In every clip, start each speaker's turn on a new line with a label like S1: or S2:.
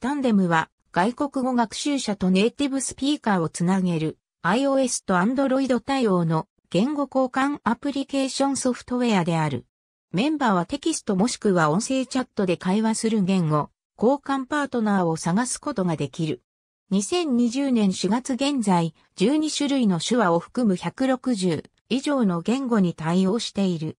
S1: タンデムは外国語学習者とネイティブスピーカーをつなげる iOS と Android 対応の言語交換アプリケーションソフトウェアである。メンバーはテキストもしくは音声チャットで会話する言語、交換パートナーを探すことができる。2020年4月現在、12種類の手話を含む160以上の言語に対応している。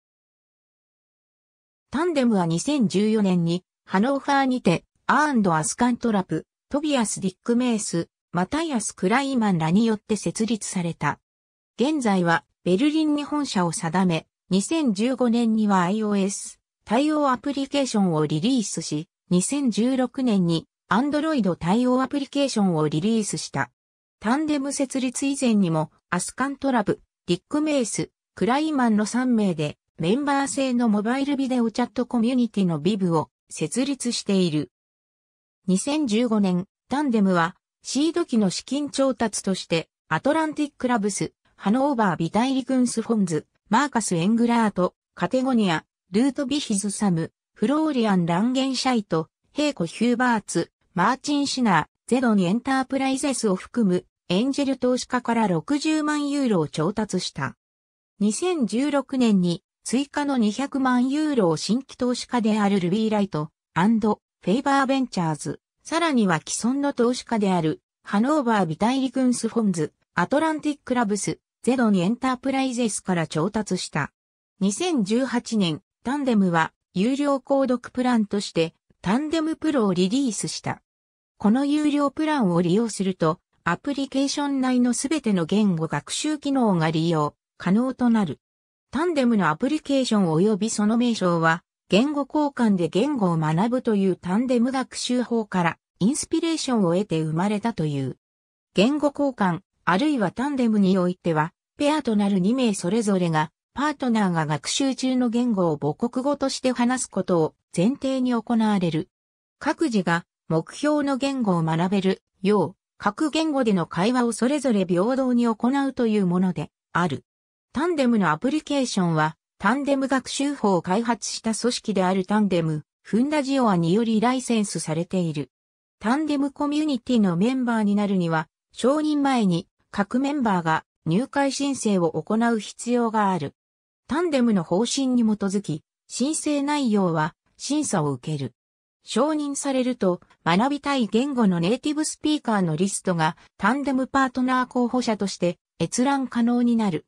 S1: タンデムは2014年にハノーファーにてアーンド・アスカントラプ、トビアス・ディック・メイス、マタイアス・クライマンらによって設立された。現在はベルリンに本社を定め、2015年には iOS 対応アプリケーションをリリースし、2016年に Android 対応アプリケーションをリリースした。タンデム設立以前にもアスカントラブ、ディック・メイス、クライマンの3名でメンバー制のモバイルビデオチャットコミュニティのビブを設立している。2015年、タンデムは、シード機の資金調達として、アトランティックラブス、ハノーバービタイリクンスフォンズ、マーカス・エングラート、カテゴニア、ルート・ビヒズ・サム、フローリアン・ランゲンシャイト、ヘイコ・ヒューバーツ、マーチン・シナー、ゼドン・エンタープライゼスを含むエンジェル投資家から60万ユーロを調達した。2016年に追加の200万ユーロを新規投資家であるルビーライトフェイバーベンチャーズ、さらには既存の投資家である、ハノーバービタイリグンスフォンズ、アトランティックラブス、ゼドニエンタープライゼスから調達した。2018年、タンデムは有料購読プランとしてタンデムプロをリリースした。この有料プランを利用すると、アプリケーション内のすべての言語学習機能が利用可能となる。タンデムのアプリケーション及びその名称は、言語交換で言語を学ぶというタンデム学習法からインスピレーションを得て生まれたという。言語交換、あるいはタンデムにおいては、ペアとなる2名それぞれが、パートナーが学習中の言語を母国語として話すことを前提に行われる。各自が目標の言語を学べるよう、各言語での会話をそれぞれ平等に行うというものである。タンデムのアプリケーションは、タンデム学習法を開発した組織であるタンデム、フンダジオアによりライセンスされている。タンデムコミュニティのメンバーになるには、承認前に各メンバーが入会申請を行う必要がある。タンデムの方針に基づき、申請内容は審査を受ける。承認されると、学びたい言語のネイティブスピーカーのリストがタンデムパートナー候補者として閲覧可能になる。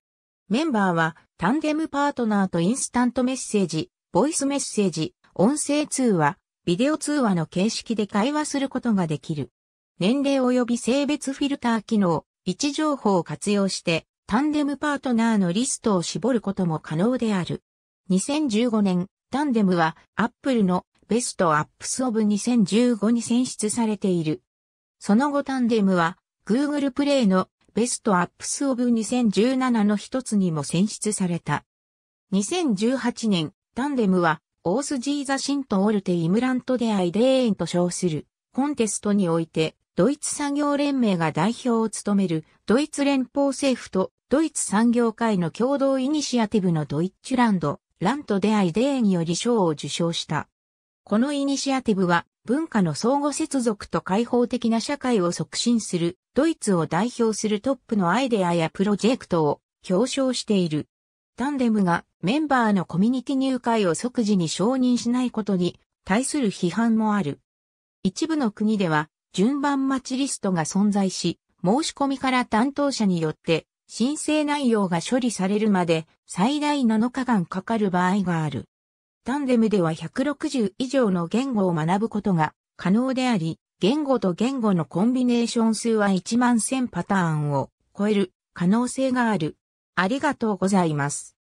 S1: メンバーは、タンデムパートナーとインスタントメッセージ、ボイスメッセージ、音声通話、ビデオ通話の形式で会話することができる。年齢及び性別フィルター機能、位置情報を活用して、タンデムパートナーのリストを絞ることも可能である。2015年、タンデムは、アップルのベストアップスオブ2015に選出されている。その後タンデムは、Google プレイのベストアップスオブ2017の一つにも選出された。2018年、タンデムは、オースジーザシンとオルテイムラントデアイデーンと称する、コンテストにおいて、ドイツ産業連盟が代表を務める、ドイツ連邦政府と、ドイツ産業界の共同イニシアティブのドイッチュランド、ラントデアイデーンより賞を受賞した。このイニシアティブは、文化の相互接続と開放的な社会を促進する、ドイツを代表するトップのアイデアやプロジェクトを表彰している。タンデムがメンバーのコミュニティ入会を即時に承認しないことに対する批判もある。一部の国では順番待ちリストが存在し、申し込みから担当者によって申請内容が処理されるまで最大7日間かかる場合がある。タンデムでは160以上の言語を学ぶことが可能であり、言語と言語のコンビネーション数は1万1000パターンを超える可能性がある。ありがとうございます。